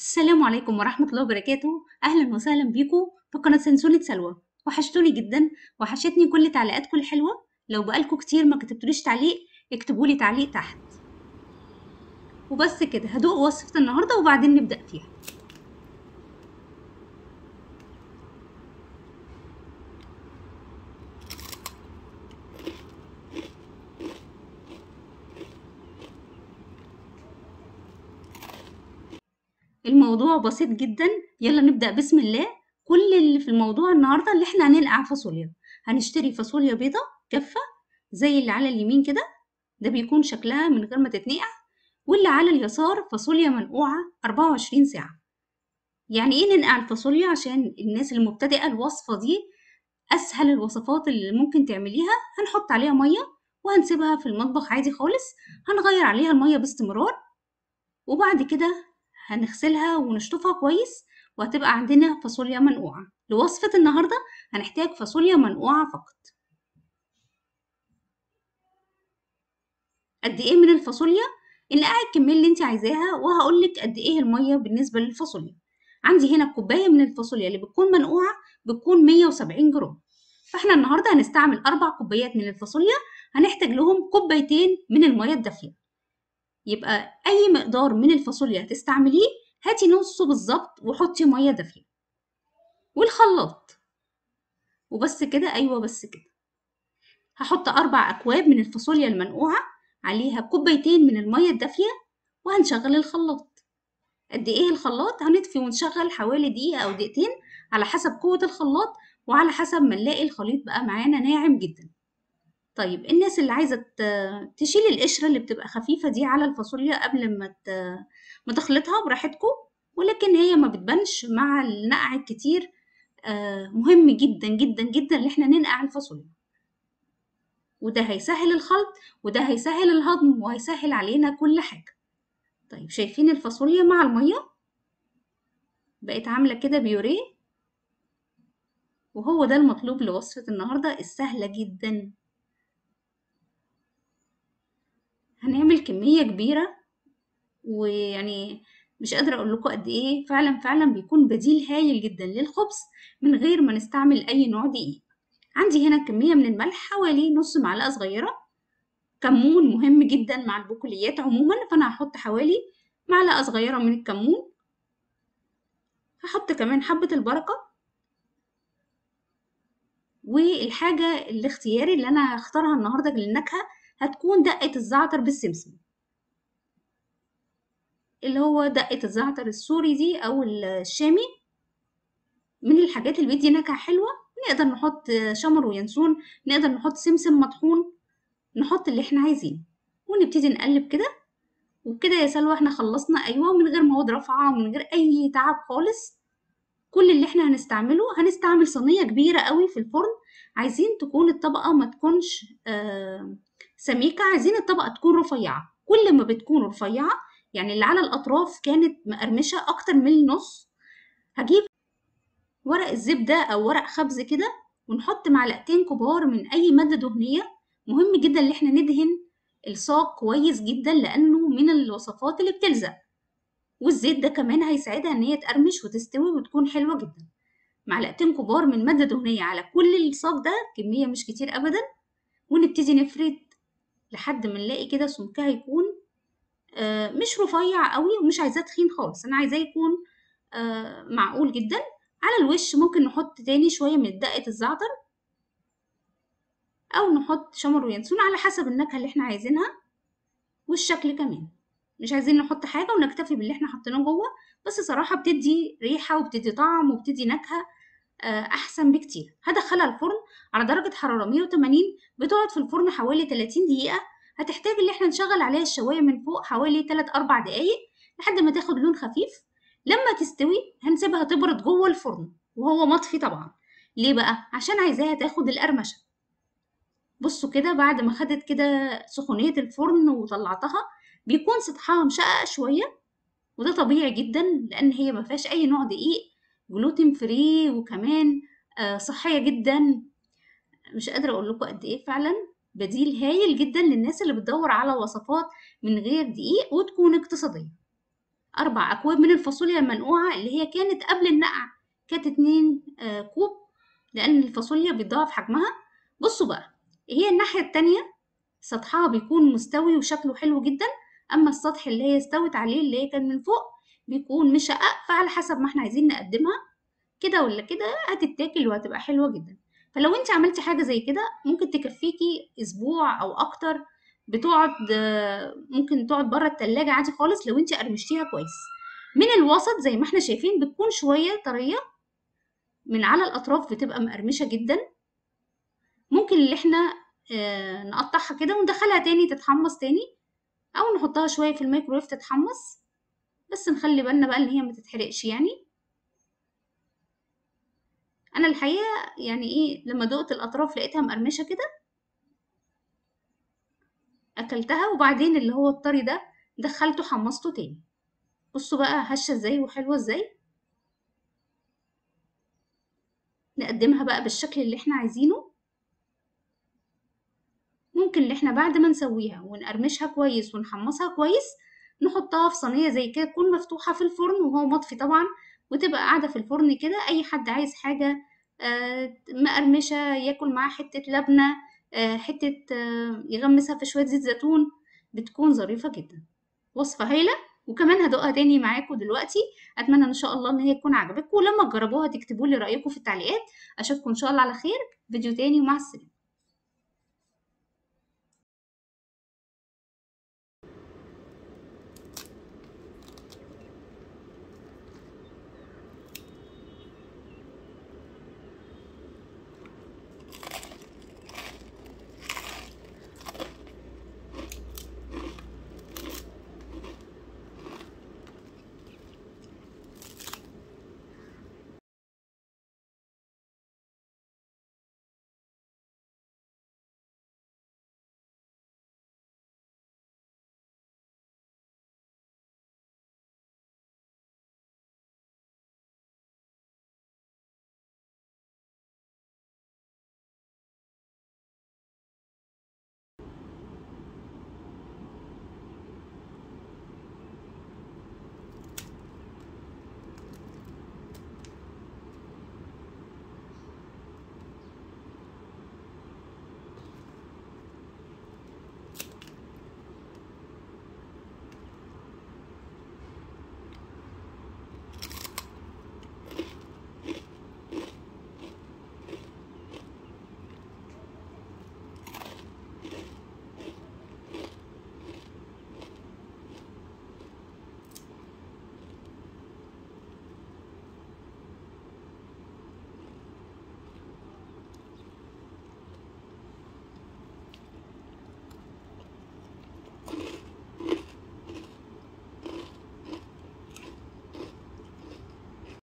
السلام عليكم ورحمة الله وبركاته أهلا وسهلا بيكم في قناة سنسولة سلوى وحشتوني جدا وحشتني كل تعليقاتكم الحلوة لو بقالكم كتير ما كتبتوليش تعليق اكتبولي تعليق تحت وبس كده هدوق وصفة النهاردة وبعدين نبدأ فيها الموضوع بسيط جدا يلا نبدأ بسم الله كل اللي في الموضوع النهاردة اللي احنا هنلقع فاصوليا هنشتري فاصوليا بيضة جافة زي اللي على اليمين كده ده بيكون شكلها من غير ما تتنقع واللي على اليسار فاصوليا منقوعة 24 ساعة يعني ايه ننقع الفاصوليا عشان الناس المبتدئة الوصفة دي أسهل الوصفات اللي ممكن تعمليها هنحط عليها مية وهنسيبها في المطبخ عادي خالص هنغير عليها المية باستمرار وبعد كده هنغسلها ونشطفها كويس وهتبقى عندنا فاصوليا منقوعة لوصفة النهاردة هنحتاج فاصوليا منقوعة فقط قد ايه من الفاصوليا انقعي الكمية اللي انت عايزاها وهقولك قد ايه المية بالنسبة للفاصوليا عندي هنا الكوباية من الفاصوليا اللي بتكون منقوعة بتكون 170 جرام فاحنا النهاردة هنستعمل أربع كوبايات من الفاصوليا هنحتاج لهم كوبايتين من المية الدافية يبقى أي مقدار من الفاصوليا هتستعمليه هاتي نصه بالظبط وحطي مية دافية والخلاط وبس كده أيوة بس كده هحط أربع أكواب من الفاصوليا المنقوعة عليها كوبايتين من المية الدافية وهنشغل الخلاط قد إيه الخلاط هنطفي ونشغل حوالي دقيقة أو دقيقتين على حسب قوة الخلاط وعلى حسب ما نلاقي الخليط بقى معانا ناعم جدا طيب الناس اللي عايزة تشيل القشرة اللي بتبقى خفيفة دي على الفاصوليا قبل ما ت- ما تخلطها براحتكم ولكن هي ما بتبانش مع النقع الكتير آه، مهم جدا جدا جدا ان احنا ننقع الفاصوليا وده هيسهل الخلط وده هيسهل الهضم وهيسهل علينا كل حاجة طيب شايفين الفاصوليا مع المية بقت عاملة كده بيوريه وهو ده المطلوب لوصفة النهاردة السهلة جدا هنعمل كمية كبيرة ويعني مش قادرة أقول لكم قد إيه فعلا فعلا بيكون بديل هايل جدا للخبز من غير ما نستعمل أي نوع دقيق عندي هنا كمية من الملح حوالي نص معلقة صغيرة كمون مهم جدا مع البقوليات عموما فأنا هحط حوالي معلقة صغيرة من الكمون هحط كمان حبة البركة والحاجة الاختياري اللي أنا هختارها النهاردة للنكهة هتكون دقة الزعتر بالسمسم اللي هو دقة الزعتر السوري دي أو الشامي من الحاجات اللي بتدي نكهة حلوة نقدر نحط شمر وينسون نقدر نحط سمسم مطحون نحط اللي احنا عايزينه ونبتدي نقلب كده وبكده يا سلوى احنا خلصنا ايوه من غير مواد رفعه ومن غير اي تعب خالص كل اللي احنا هنستعمله هنستعمل صينيه كبيره قوي في الفرن عايزين تكون الطبقة ما تكونش آه، سميكة عايزين الطبقة تكون رفيعة كل ما بتكون رفيعة يعني اللي على الأطراف كانت مقرمشة أكتر من النص هجيب ورق الزبدة أو ورق خبز كده ونحط معلقتين كبار من أي مادة دهنية مهم جدا إن احنا ندهن الساق كويس جدا لأنه من الوصفات اللي بتلزق والزيت ده كمان هيساعدها إن هي تقرمش وتستوي وتكون حلوة جدا معلقتين كبار من مادة دهنية على كل الصاج ده كمية مش كتير أبدا ونبتدي نفرد لحد ما نلاقي كده سمكها يكون آه، مش رفيع قوي ومش عايزاه تخين خالص أنا عايزاه يكون آه، معقول جدا على الوش ممكن نحط تاني شوية من دقة الزعتر أو نحط شمر وينسون على حسب النكهة اللي احنا عايزينها والشكل كمان مش عايزين نحط حاجة ونكتفي باللي احنا حطيناه جوه بس صراحة بتدي ريحة وبتدي طعم وبتدي نكهة آه، احسن بكتير هدخلها الفرن على درجه حراره 180 بتقعد في الفرن حوالي 30 دقيقه هتحتاج ان احنا نشغل عليها الشوايه من فوق حوالي 3 4 دقائق لحد ما تاخد لون خفيف لما تستوي هنسيبها تبرد جوه الفرن وهو مطفي طبعا ليه بقى عشان عايزاها تاخد القرمشه بصوا كده بعد ما خدت كده سخونيه الفرن وطلعتها بيكون سطحها مشقق شويه وده طبيعي جدا لان هي ما فيهاش اي نوع دقيق جلوتين فري وكمان آه، صحية جدا مش قادرة أقول لكم قد إيه فعلا بديل هايل جدا للناس اللي بتدور على وصفات من غير دقيق وتكون اقتصادية أربع أكواب من الفاصوليا المنقوعة اللي هي كانت قبل النقع كانت اتنين آه، كوب لأن الفاصوليا بيضاعف حجمها بصوا بقى هي الناحية التانية سطحها بيكون مستوي وشكله حلو جدا أما السطح اللي هي استوت عليه اللي هي كان من فوق بيكون مشقق فعلى حسب ما احنا عايزين نقدمها كده ولا كده هتتاكل وهتبقى حلوة جدا فلو انت عملتي حاجة زي كده ممكن تكفيكي اسبوع او اكتر بتقعد ممكن تقعد بره التلاجة عادي خالص لو انت قرمشتيها كويس من الوسط زي ما احنا شايفين بتكون شوية طرية من على الاطراف بتبقى مقرمشة جدا ممكن اللي احنا آه، نقطعها كده وندخلها تاني تتحمص تاني او نحطها شوية في الميكرويف تتحمص بس نخلي بالنا بقى ان هي ما تتحرقش يعني انا الحقيقه يعني ايه لما دقت الاطراف لقيتها مقرمشه كده اكلتها وبعدين اللي هو الطري ده دخلته حمصته تاني بصوا بقى هشه ازاي وحلوه ازاي نقدمها بقى بالشكل اللي احنا عايزينه ممكن اللي احنا بعد ما نسويها ونقرمشها كويس ونحمصها كويس نحطها في صينيه زي كده تكون مفتوحه في الفرن وهو مطفي طبعا وتبقى قاعده في الفرن كده اي حد عايز حاجه آه، مقرمشه ياكل معاه حته لبنه آه، حته آه، يغمسها في شويه زيت زيتون بتكون ظريفه جدا وصفه هايله وكمان هدوقها تاني معاكم دلوقتي اتمنى ان شاء الله ان هي تكون عجبتكم ولما تجربوها تكتبوا لي رايكم في التعليقات اشوفكم ان شاء الله على خير فيديو تاني ومع السلامه